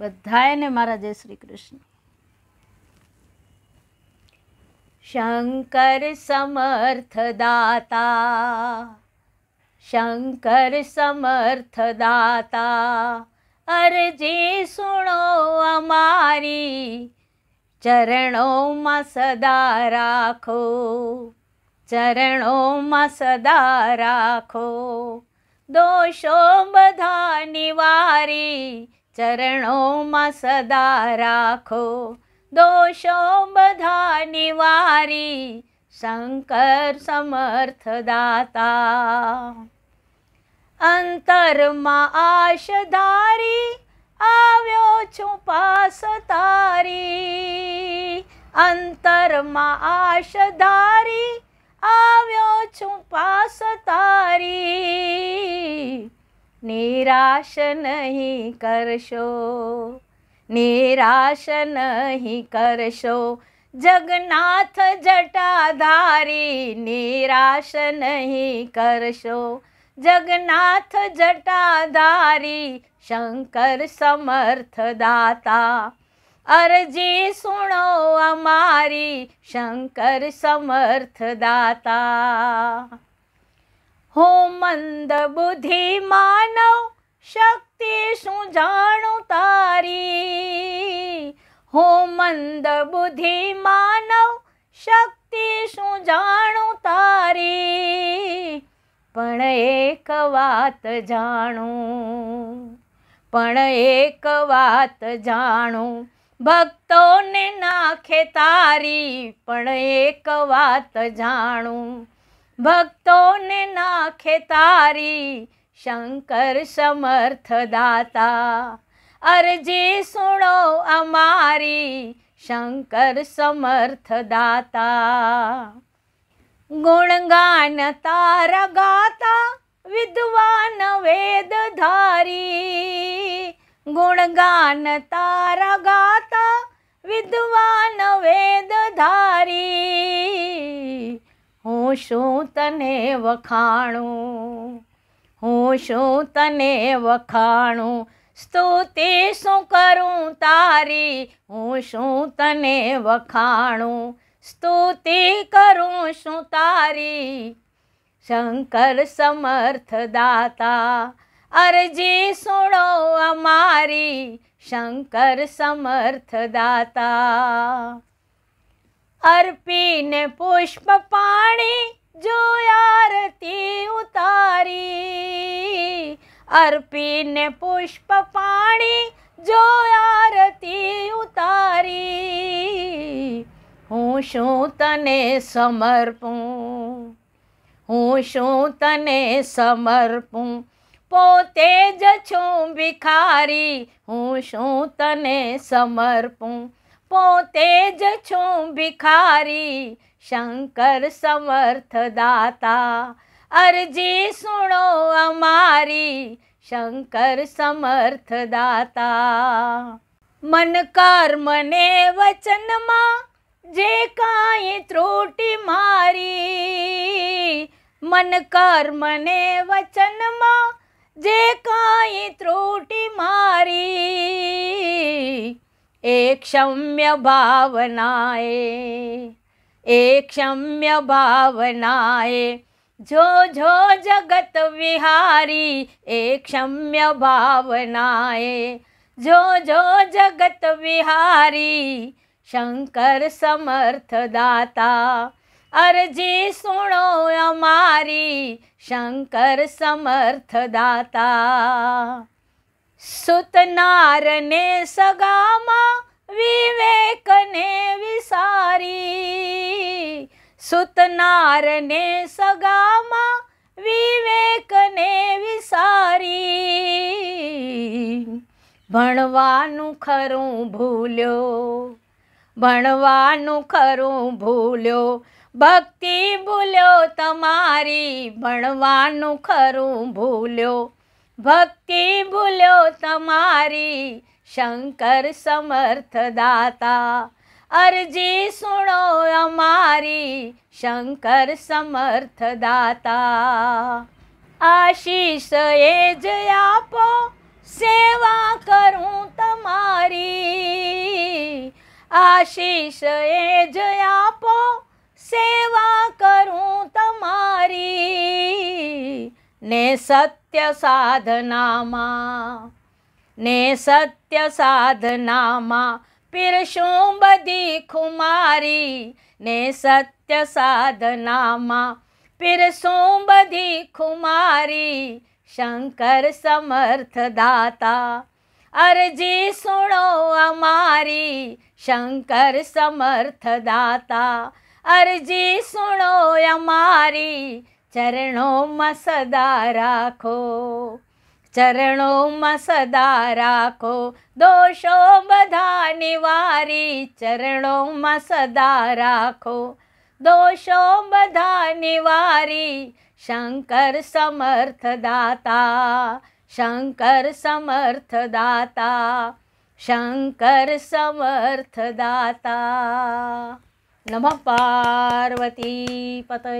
બધાને મારા જય શ્રી કૃષ્ણ શંકર સમર્થ દાતા શંકર સમર્થ દાતા અરજી સુણો અમારી ચરણોમાં સદા રાખો ચરણોમાં સદા રાખો દોષો બધા નિવા ચરણોમાં સદા રાખો દોષો બધા નિવારી શંકર સમર્થ દાતા અંતરમાં આશ ધારી આવ્યો છું પાસ તારી અંતરમાં આશ ધારી આવ્યો છું પાસ તારી निराश नहीं करशो निराश नहीं करशो जगन्नाथ जटाधारी निराश नहीं करशो जगन्नाथ जटाधारी शंकर समर्थ दाता अर्जी सुनो अमारी शंकर समर्थ दाता हो मंद बुद्धि मानव शक्ती શું જાણું તારી હો मंद बुद्धि मानव शक्ती શું જાણું તારી પણ એક વાત જાણું પણ એક વાત જાણું ભક્તો ને ના ખેતારી પણ એક વાત જાણું ભક્તોને નાખે તારી શંકર સમર્થ દાતા અરજી સુણો અમારી શંકર સમર્થ દાતા ગુણગાન તારા ગાતા વિદ્વાન વેદ ધારી ગુણગાન તારા ગાતા વિદ્વાન હું શું તને વખાણું હું શું તને વખાણું સ્તુતિ શું કરું તારી હું શું તને વખાણું સ્તુતિ કરું શું તારી શંકર સમર્થ દાતા અરજી સુણો અમારી શંકર સમર્થ દાતા अर्पी ने पुष्प पाणी जो आरती उतारी अर्पी ने पुष्प पाणी जो आरती उतारी હું શું તને સમર્પું હું શું તને સમર્પું પોતે જ છું ભિખારી હું શું તને સમર્પું पोतेज छू भिखारी शंकर समर्थ दाता अर्जी सुनो अमारी शंकर समर्थ दाता मन कार मने वचन मां जे काई त्रुटि मारी मन कार मने वचन मां जे काई त्रुटि एक क्षम्य भावनाए एक क्षम्य भावनाए जो जो जगत विहारी एक क्षम्य भावनाए जो जो जगत विहारी शंकर समर्थ दाता अर्जी सुनो हमारी शंकर समर्थ दाता સુતનારને સગામાં વિવેકને વિસારી સુતનારને સગામાં વિવેકને વિસારી ભણવાનું ખરું ભૂલ્યો ભણવાનું ખરું ભૂલ્યો ભક્તિ ભૂલ્યો તમારી ભણવાનું ખરું ભૂલ્યો ભક્તિ ભૂલ્યો તમારી શંકર સમર્થ દાતા અરજી સુણો અમારી શંકર સમર્થ દાતા આશીષ એ જ આપો સેવા કરું તમારી આશીષ એ જ આપો સેવા કરું તમારી ને સત સત્ય સાધનામાં ને સત્ય સાધનામાં પીરશું બધી ખુમારી ને સત્ય સાધનામાં પીરશું બધી ખુમારી શંકર સમર્થ દાતા અરજી સુણો અમારી શંકર સમર્થ દાતા અરજી સુણો અમારી चरणों में सदा राखो ચરણો માં સદા રાખો દોષો બધા નિવારી ચરણો માં સદા રાખો દોષો બધા નિવારી શંકર સમર્થ દાતા શંકર સમર્થ દાતા શંકર સમર્થ દાતા नमः पार्वती पते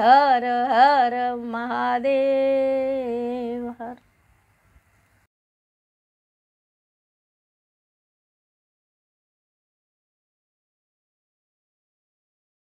हर हर महादेव हर